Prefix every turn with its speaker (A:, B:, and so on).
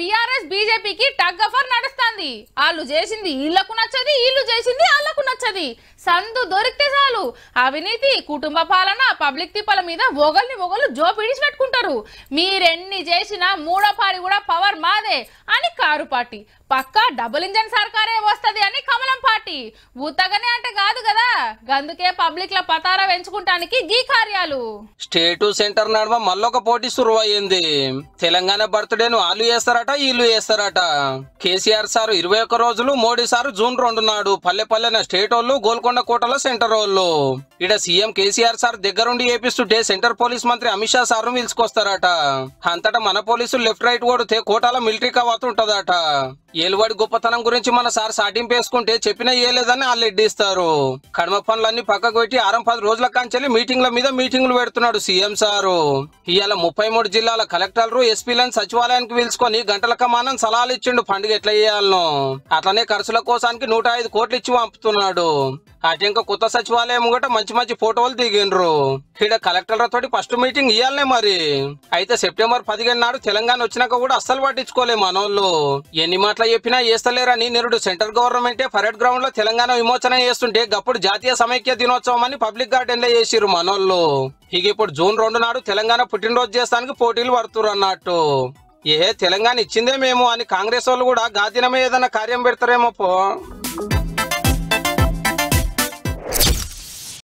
A: బిఆర్ఎస్ బీజేపీకి tug offer నడుస్తుంది వాళ్ళు చేసింది వీళ్లకు నచ్చది వీళ్ళు చేసింది వాళ్ళకు నచ్చది సందు దొరికితే చాలు అవినీతి కుటుంబ పాలన పబ్లిక్ తిప్పల మీద ఒగల్ని ఒగలు జో పెట్టుకుంటారు మీరెన్ని చేసినా మూడో పారి కూడా పవర్ మాదే అని కారు పార్టీ పక్కా డబుల్ ఇంజన్ సర్కారే వస్తుంది అని కమలం పార్టీ ఉత్తగనే అంటే కాదు కదా అందుకే పబ్లిక్ లో పతారా పెంచుకుంటానికి గీ కార్యాలు
B: స్టేట్ సెంటర్ నడవ మళ్ళొక పోటీ సురువయ్యింది తెలంగాణ ను వాళ్ళు చేస్తారట వీళ్ళు చేస్తారట కేసీఆర్ సార్ ఇరవై ఒక్క రోజులు మోడీ సార్ జూన్ రెండు నాడు పల్లె పల్లెన స్టేట్ వాళ్ళు గోల్కొండ కోటలో సెంటర్ వాళ్ళు ఇడ సీఎం కేసీఆర్ సార్ దగ్గరుండి ఏపిస్తుంటే సెంటర్ పోలీస్ మంత్రి అమిత్ షా సార్ పిలుచుకొస్తారట అంతటా మన పోలీసులు లెఫ్ట్ రైట్ కొడితే కోటాల మిలిటరీ కవాతు ఉంటదట ఏలువాడి గొప్పతనం గురించి మన సార్ సాటింపు వేసుకుంటే చెప్పినా ఏలేదని వాళ్ళు ఎడ్డిస్తారు కడమ పనులన్నీ పక్కకు పెట్టి ఆరం పది రోజుల కాంచెలి మీటింగ్ల మీద మీటింగ్లు పెడుతున్నాడు సీఎం సారు ఇవాళ ముప్పై మూడు జిల్లాల కలెక్టర్లు ఎస్పీలను సచివాలయానికి పిలుచుకొని గంటల కమానం సలహాలు ఇచ్చిండు పండుగ ఎట్లా అట్లనే ఖర్చుల కోసానికి నూట ఐదు కోట్లు ఇచ్చి పంపుతున్నాడు ఇంకా కొత్త సచివాలయం కూడా మంచి మంచి ఫోటోలు దిగిండ్రు ఇక్కడ కలెక్టర్ తోటి ఫస్ట్ మీటింగ్ ఇయ్యాలనే మరి అయితే సెప్టెంబర్ పదిహేను నాడు తెలంగాణ వచ్చినాక కూడా అస్సలు పట్టించుకోలే మనోళ్ళు ఎన్ని మాటలు చెప్పినా చేస్తలేరని నిరుడు సెంట్రల్ గవర్నమెంటే పరేడ్ గ్రౌండ్ లో తెలంగాణ విమోచన చేస్తుంటే గప్పుడు జాతీయ సమైక్య దినోత్సవం అని పబ్లిక్ గార్డెన్ లో చేసిరు మనోళ్ళు ఇక ఇప్పుడు జూన్ రెండు నాడు తెలంగాణ పుట్టినరోజు చేస్తానికి పోటీలు పడుతురు అన్నట్టు ఏ తెలంగాణ ఇచ్చిందే మేము అని కాంగ్రెస్ వాళ్ళు కూడా గాదినమే ఏదైనా కార్యం పెడతారేమో పో